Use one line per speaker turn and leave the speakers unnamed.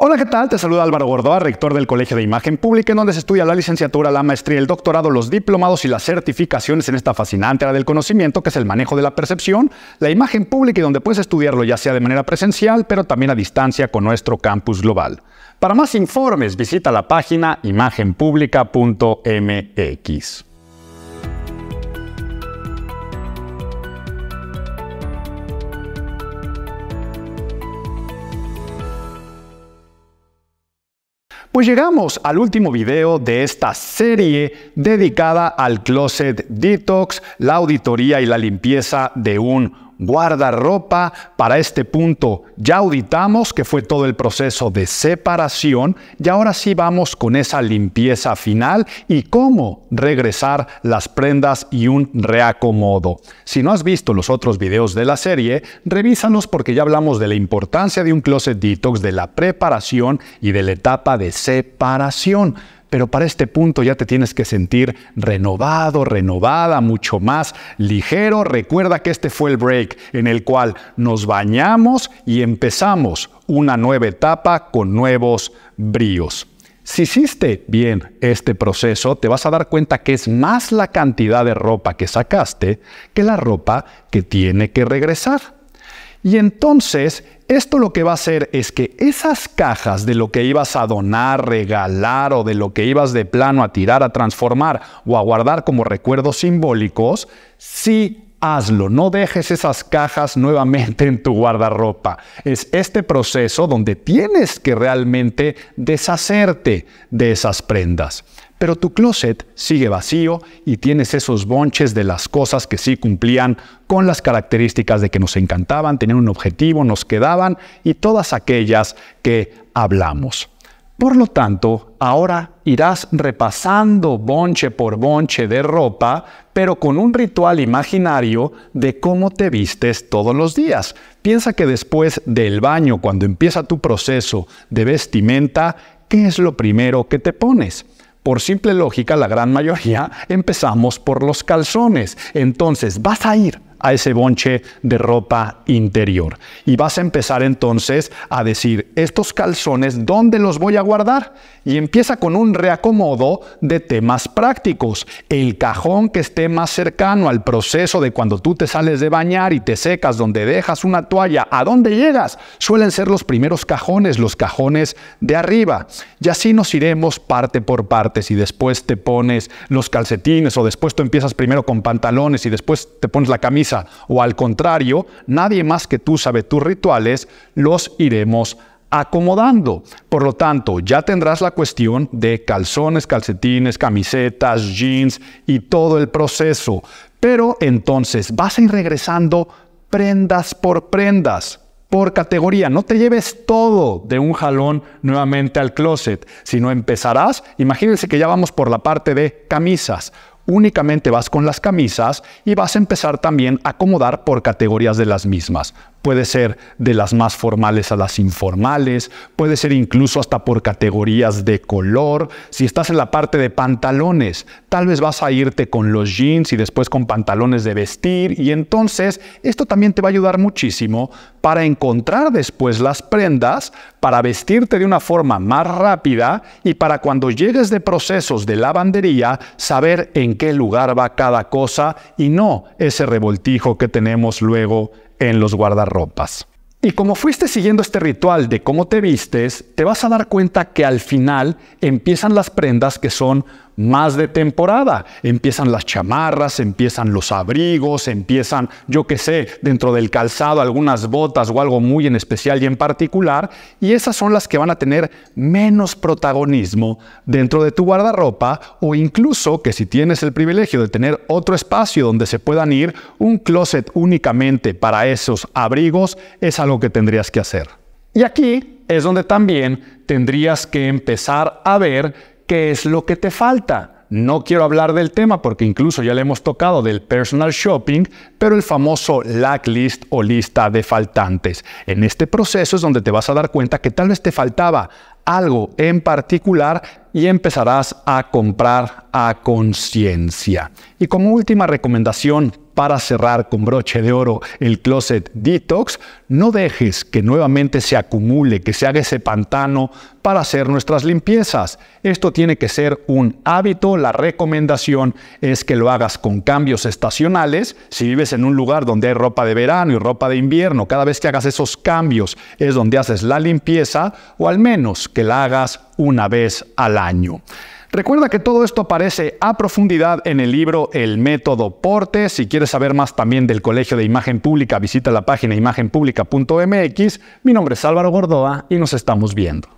Hola, ¿qué tal? Te saluda Álvaro Gordoa, rector del Colegio de Imagen Pública, en donde se estudia la licenciatura, la maestría, el doctorado, los diplomados y las certificaciones en esta fascinante área del conocimiento, que es el manejo de la percepción, la imagen pública y donde puedes estudiarlo ya sea de manera presencial, pero también a distancia con nuestro campus global. Para más informes, visita la página imagenpublica.mx. Pues llegamos al último video de esta serie dedicada al closet detox, la auditoría y la limpieza de un guardarropa para este punto. Ya auditamos que fue todo el proceso de separación y ahora sí vamos con esa limpieza final y cómo regresar las prendas y un reacomodo. Si no has visto los otros videos de la serie, revísalos porque ya hablamos de la importancia de un closet detox, de la preparación y de la etapa de separación. Pero para este punto ya te tienes que sentir renovado, renovada, mucho más ligero. Recuerda que este fue el break en el cual nos bañamos y empezamos una nueva etapa con nuevos bríos. Si hiciste bien este proceso, te vas a dar cuenta que es más la cantidad de ropa que sacaste que la ropa que tiene que regresar. Y entonces, esto lo que va a hacer es que esas cajas de lo que ibas a donar, regalar o de lo que ibas de plano a tirar, a transformar o a guardar como recuerdos simbólicos, sí hazlo, no dejes esas cajas nuevamente en tu guardarropa. Es este proceso donde tienes que realmente deshacerte de esas prendas pero tu closet sigue vacío y tienes esos bonches de las cosas que sí cumplían con las características de que nos encantaban, tenían un objetivo, nos quedaban y todas aquellas que hablamos. Por lo tanto, ahora irás repasando bonche por bonche de ropa, pero con un ritual imaginario de cómo te vistes todos los días. Piensa que después del baño, cuando empieza tu proceso de vestimenta, ¿qué es lo primero que te pones? Por simple lógica, la gran mayoría empezamos por los calzones. Entonces, vas a ir a ese bonche de ropa interior. Y vas a empezar entonces a decir, estos calzones, ¿dónde los voy a guardar? Y empieza con un reacomodo de temas prácticos. El cajón que esté más cercano al proceso de cuando tú te sales de bañar y te secas, donde dejas una toalla, ¿a dónde llegas? Suelen ser los primeros cajones, los cajones de arriba. Y así nos iremos parte por parte. Si después te pones los calcetines o después tú empiezas primero con pantalones y después te pones la camisa, o al contrario, nadie más que tú sabe tus rituales, los iremos acomodando. Por lo tanto, ya tendrás la cuestión de calzones, calcetines, camisetas, jeans y todo el proceso. Pero entonces vas a ir regresando prendas por prendas por categoría. No te lleves todo de un jalón nuevamente al closet, sino empezarás, imagínense que ya vamos por la parte de camisas únicamente vas con las camisas y vas a empezar también a acomodar por categorías de las mismas. Puede ser de las más formales a las informales, puede ser incluso hasta por categorías de color. Si estás en la parte de pantalones, tal vez vas a irte con los jeans y después con pantalones de vestir. Y entonces esto también te va a ayudar muchísimo para encontrar después las prendas, para vestirte de una forma más rápida y para cuando llegues de procesos de lavandería, saber en qué lugar va cada cosa y no ese revoltijo que tenemos luego en los guardarropas. Y como fuiste siguiendo este ritual de cómo te vistes, te vas a dar cuenta que al final empiezan las prendas que son más de temporada. Empiezan las chamarras, empiezan los abrigos, empiezan, yo qué sé, dentro del calzado algunas botas o algo muy en especial y en particular. Y esas son las que van a tener menos protagonismo dentro de tu guardarropa o incluso que si tienes el privilegio de tener otro espacio donde se puedan ir, un closet únicamente para esos abrigos es algo que tendrías que hacer. Y aquí es donde también tendrías que empezar a ver qué es lo que te falta. No quiero hablar del tema porque incluso ya le hemos tocado del personal shopping, pero el famoso lacklist o lista de faltantes. En este proceso es donde te vas a dar cuenta que tal vez te faltaba algo en particular y empezarás a comprar a conciencia. Y como última recomendación para cerrar con broche de oro el closet detox, no dejes que nuevamente se acumule, que se haga ese pantano para hacer nuestras limpiezas. Esto tiene que ser un hábito. La recomendación es que lo hagas con cambios estacionales. Si vives en un lugar donde hay ropa de verano y ropa de invierno, cada vez que hagas esos cambios es donde haces la limpieza o al menos que la hagas una vez al año. Recuerda que todo esto aparece a profundidad en el libro El método Porte. Si quieres saber más también del Colegio de Imagen Pública, visita la página imagenpublica.mx. Mi nombre es Álvaro Gordoa y nos estamos viendo.